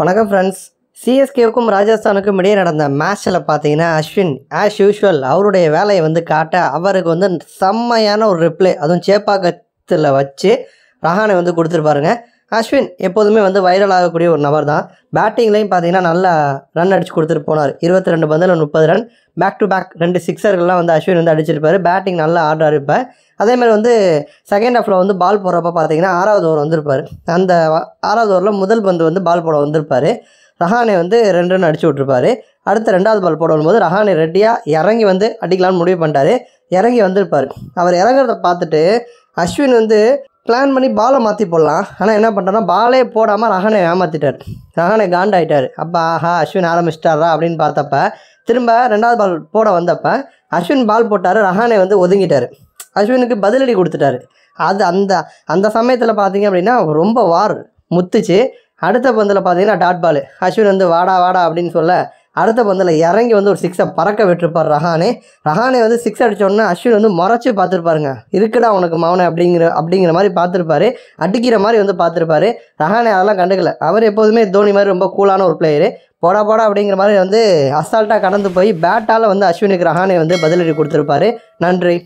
வணக்கம் ஃப்ரெண்ட்ஸ் சிஎஸ்கேவுக்கும் ராஜஸ்தானுக்கும் இடையே நடந்த மேட்ச்சில் பார்த்தீங்கன்னா அஸ்வின் ஆஸ் யூஷுவல் அவருடைய வேலையை வந்து காட்ட அவருக்கு வந்து செம்மையான ஒரு ரிப்ளை அதுவும் சேப்பாக்கத்தில் வச்சு ரஹானை வந்து கொடுத்துருப்பாருங்க அஸ்வின் எப்போதுமே வந்து வைரல் ஆகக்கூடிய ஒரு நபர் தான் பேட்டிங்லேயும் பார்த்தீங்கன்னா நல்லா ரன் அடிச்சு கொடுத்துட்டு போனார் இருபத்தி ரெண்டு பந்தில் முப்பது ரன் பேக் டு பேக் ரெண்டு சிக்ஸர்கள்லாம் வந்து அஸ்வின் வந்து அடிச்சிருப்பார் பேட்டிங் நல்லா ஆர்டர் இருப்பார் அதேமாதிரி வந்து செகண்ட் ஹாஃபில் வந்து பால் போடுறப்ப பார்த்தீங்கன்னா ஆறாவது ஓவர் வந்திருப்பார் அந்த ஆறாவது ஓவரில் முதல் பந்து வந்து பால் போட வந்திருப்பார் ரஹானே வந்து ரெண்டு ரன் அடிச்சு விட்ருப்பாரு அடுத்த ரெண்டாவது பால் போட வரும்போது ரஹானே ரெட்டியாக இறங்கி வந்து அடிக்கலாம்னு முடிவு பண்ணிட்டாரு இறங்கி வந்திருப்பார் அவர் இறங்குறத பார்த்துட்டு அஸ்வின் வந்து பிளான் பண்ணி பாலை மாற்றி போடலாம் ஆனால் என்ன பண்ணுறோம்னா பாலே போடாமல் ரஹானை ஏமாற்றிட்டார் ரஹானை காண்டாயிட்டார் அப்போ ஆஹா அஸ்வின் ஆரம்பிச்சிட்டாரா அப்படின்னு பார்த்தப்ப திரும்ப ரெண்டாவது பால் போட வந்தப்போ அஸ்வின் பால் போட்டார் ரஹானே வந்து ஒதுங்கிட்டார் அஸ்வினுக்கு பதிலடி கொடுத்துட்டாரு அது அந்த அந்த சமயத்தில் பார்த்தீங்க அப்படின்னா ரொம்ப வார் முத்துச்சு அடுத்த பந்தில் பார்த்தீங்கன்னா டாட் பால் அஸ்வின் வந்து வாடா வாடா அப்படின்னு சொல்ல அடுத்த பந்தில் இறங்கி வந்து ஒரு சிக்ஸை பறக்க விட்டுருப்பார் ரஹானே ரஹானே வந்து சிக்ஸ் அடித்தோடனே அஸ்வின் வந்து முறைச்சி பார்த்துருப்பாருங்க இருக்குடா உனக்கு மவனை அப்படிங்கிற அப்படிங்கிற மாதிரி பார்த்துருப்பாரு அடிக்கிற மாதிரி வந்து பார்த்துருப்பாரு ரஹானே அதெல்லாம் கண்டுக்கல அவர் எப்போதுமே தோனி மாதிரி ரொம்ப கூலான ஒரு பிளேயரு போடா போடா அப்படிங்கிற மாதிரி வந்து அசால்ட்டாக கடந்து போய் பேட்டால் வந்து அஸ்வினுக்கு ரஹானே வந்து பதிலடி கொடுத்துருப்பாரு நன்றி